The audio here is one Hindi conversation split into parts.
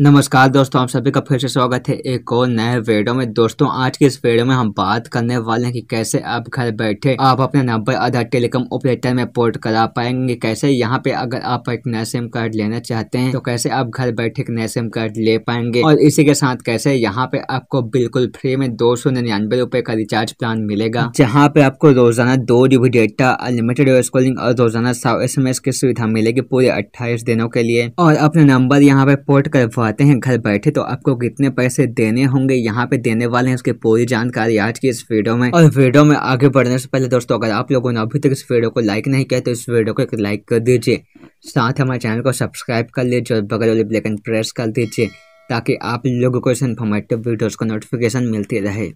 नमस्कार दोस्तों आप सभी का फिर से स्वागत है एक और नए वीडियो में दोस्तों आज के इस वीडियो में हम बात करने वाले हैं कि कैसे आप घर बैठे आप अपने नंबर आधार टेलीकॉम ऑपरेटर में पोर्ट करा पाएंगे कैसे यहाँ पे अगर आप एक नया सिम कार्ड लेना चाहते हैं तो कैसे आप घर बैठे एक नया सिम कार्ड ले पाएंगे और इसी के साथ कैसे यहाँ पे आपको बिल्कुल फ्री में दो सौ निन्यानवे रूपए का रिचार्ज प्लान मिलेगा जहाँ पे आपको रोजाना दो जीबी डेटा अनलिमिटेड कॉलिंग और रोजाना सौ एस की सुविधा मिलेगी पूरे अट्ठाईस दिनों के लिए और अपने नंबर यहाँ पे पोर्ट कर लिखवाते हैं घर बैठे तो आपको कितने पैसे देने होंगे यहाँ पे देने वाले हैं उसकी पूरी जानकारी आज की इस वीडियो में और वीडियो में आगे बढ़ने से पहले दोस्तों अगर आप लोगों ने अभी तक इस वीडियो को लाइक नहीं किया तो इस वीडियो को एक लाइक कर दीजिए साथ हमारे चैनल को सब्सक्राइब कर लीजिए और बगल वाले ब्लैकन प्रेस कर दीजिए ताकि आप लोगों को इस इन्फॉर्मेटिव वीडियोज़ को नोटिफिकेशन मिलती रहे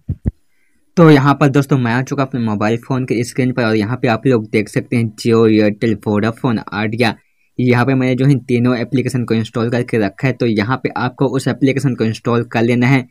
तो यहाँ पर दोस्तों मैं आ चुका अपने मोबाइल फ़ोन के स्क्रीन पर और यहाँ पे आप लोग देख सकते हैं जियो एयरटेल वोडाफोन आइडिया यहाँ पे मैंने जो है तीनों एप्लीकेशन को इंस्टॉल करके रखा है तो यहाँ पे आपको उस एप्लीकेशन को इंस्टॉल कर लेना है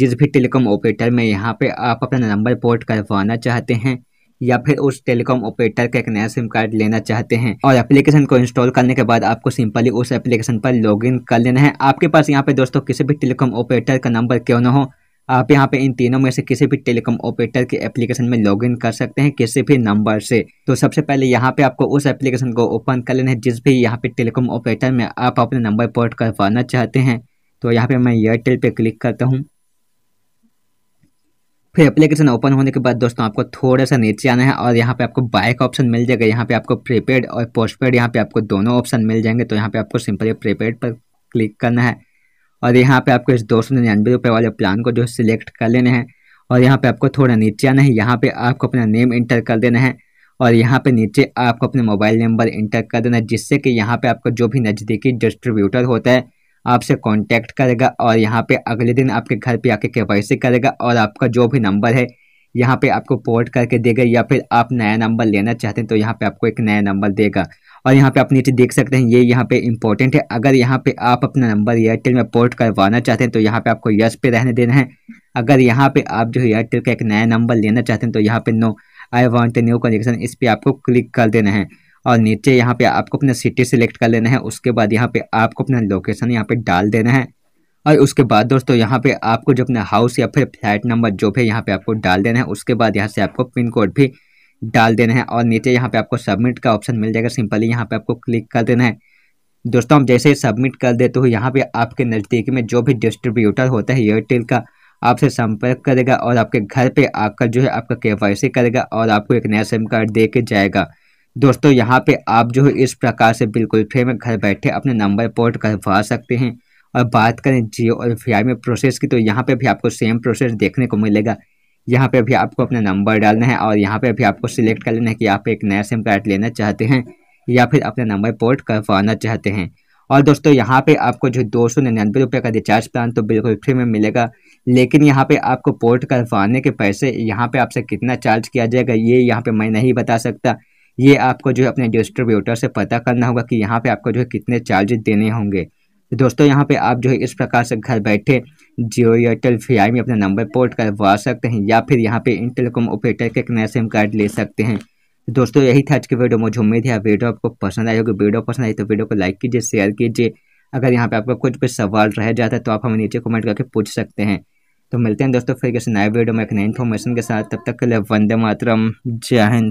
जिस भी टेलीकॉम ऑपरेटर में यहाँ पे आप अपना नंबर पोर्ट करवाना चाहते हैं या फिर उस टेलीकॉम ऑपरेटर का एक नया सिम कार्ड लेना चाहते हैं और एप्लीकेशन को इंस्टॉल करने के बाद आपको सिंपली उस एप्लीकेशन पर लॉगिन कर लेना है आपके पास यहाँ पे दोस्तों किसी भी टेलीकॉम ऑपरेटर का नंबर क्यों ना हो आप यहाँ पे इन तीनों में से किसी भी टेलीकॉम ऑपरेटर के एप्लीकेशन में लॉगिन कर सकते हैं किसी भी नंबर से तो सबसे पहले यहाँ पे आपको उस एप्लीकेशन को ओपन कर लेना है जिस भी यहाँ पे टेलीकॉम ऑपरेटर में आप अपने नंबर पोर्ट करवाना चाहते हैं तो यहाँ पे मैं एयरटेल पे क्लिक करता हूँ फिर एप्लीकेशन ओपन होने के बाद दोस्तों आपको थोड़ा सा नीचे आना है और यहाँ पे आपको बाइक ऑप्शन मिल जाएगा यहाँ पे आपको प्रीपेड और पोस्टपेड यहाँ पे आपको दोनों ऑप्शन मिल जाएंगे तो यहाँ पे आपको सिंपली प्रीपेड पर क्लिक करना है और यहाँ पे आपको इस दो सौ निन्यानवे रुपये वाले प्लान को जो सिलेक्ट कर लेने हैं और यहाँ पे आपको थोड़ा नीचे आना है यहाँ पे आपको अपना नेम इंटर कर देना है और यहाँ पे नीचे आपको अपने मोबाइल नंबर इंटर कर देना है जिससे कि यहाँ पे आपको जो भी नज़दीकी डिस्ट्रीब्यूटर होता है आपसे कॉन्टैक्ट करेगा और यहाँ पर अगले दिन आपके घर पर आके के करेगा और आपका जो भी नंबर है यहाँ पे आपको पोर्ट करके देगा या फिर आप नया नंबर लेना चाहते हैं तो यहाँ पे आपको एक नया नंबर देगा और यहाँ पे आप नीचे देख सकते हैं ये यहाँ पे इंपॉर्टेंट है अगर यहाँ पे आप अपना नंबर एयरटेल में पोर्ट करवाना चाहते हैं तो यहाँ पे आपको यस पे रहने देना है अगर यहाँ पे आप जो है एयरटेल का एक नया नंबर लेना चाहते हैं तो यहाँ पे no I want new connection इस पर आपको क्लिक कर देना है और नीचे यहाँ पे आपको अपना सिटी सिलेक्ट कर लेना है उसके बाद यहाँ पे आपको अपना लोकेशन यहाँ पे डाल देना है और उसके बाद दोस्तों यहाँ पे आपको जो अपना हाउस या फिर फ्लैट नंबर जो भी यहाँ पे आपको डाल देना है उसके बाद यहाँ से आपको पिन कोड भी डाल देना है और नीचे यहाँ पे आपको सबमिट का ऑप्शन मिल जाएगा सिंपली यहाँ पे आपको क्लिक कर देना है दोस्तों हम जैसे ही सबमिट कर देते हो यहाँ पे आपके नज़दीक में जो भी डिस्ट्रीब्यूटर होता है एयरटेल का आपसे संपर्क करेगा और आपके घर पर आकर जो है आपका के करेगा और आपको एक नया सिम कार्ड दे के जाएगा दोस्तों यहाँ पर आप जो है इस प्रकार से बिल्कुल फ्री में घर बैठे अपने नंबर पोर्ट करवा सकते हैं और बात करें जियो और वी में प्रोसेस की तो यहाँ पे भी आपको सेम प्रोसेस देखने को मिलेगा यहाँ पे भी आपको अपना नंबर डालना है और यहाँ पे भी आपको सिलेक्ट कर लेना है कि आप एक नया सिम कार्ड लेना चाहते हैं या फिर अपना नंबर पोर्ट करवाना चाहते हैं और दोस्तों यहाँ पे आपको जो दो सौ निन्यानवे रुपये का रिचार्ज प्लान तो बिल्कुल फ्री में मिलेगा लेकिन यहाँ पे आपको पोर्ट करवाने के पैसे यहाँ पे आपसे कितना चार्ज किया जाएगा ये यहाँ पे मैं नहीं बता सकता ये आपको जो है अपने डिस्ट्रीब्यूटर से पता करना होगा कि यहाँ पे आपको जो है कितने चार्जेस देने होंगे तो दोस्तों यहाँ पे आप जो है इस प्रकार से घर बैठे जियो एयरटेल वी में अपना नंबर पोर्ट करवा सकते हैं या फिर यहाँ पे इंटेलकॉम ऑपरेटर के एक नया सिम कार्ड ले सकते हैं दोस्तों यही था आज की वीडियो मुझे उम्मीद है वीडियो आपको पसंद आई होगी वीडियो पसंद आई तो वीडियो को लाइक कीजिए शेयर कीजिए अगर यहाँ पे आपका कुछ भी सवाल रह जाता है तो आप हमें नीचे कमेंट करके पूछ सकते हैं तो मिलते हैं दोस्तों फिर किसी नए वीडियो में एक नए इन्फॉर्मेशन के साथ तब तक के लिए वंदे मातरम जय हिंद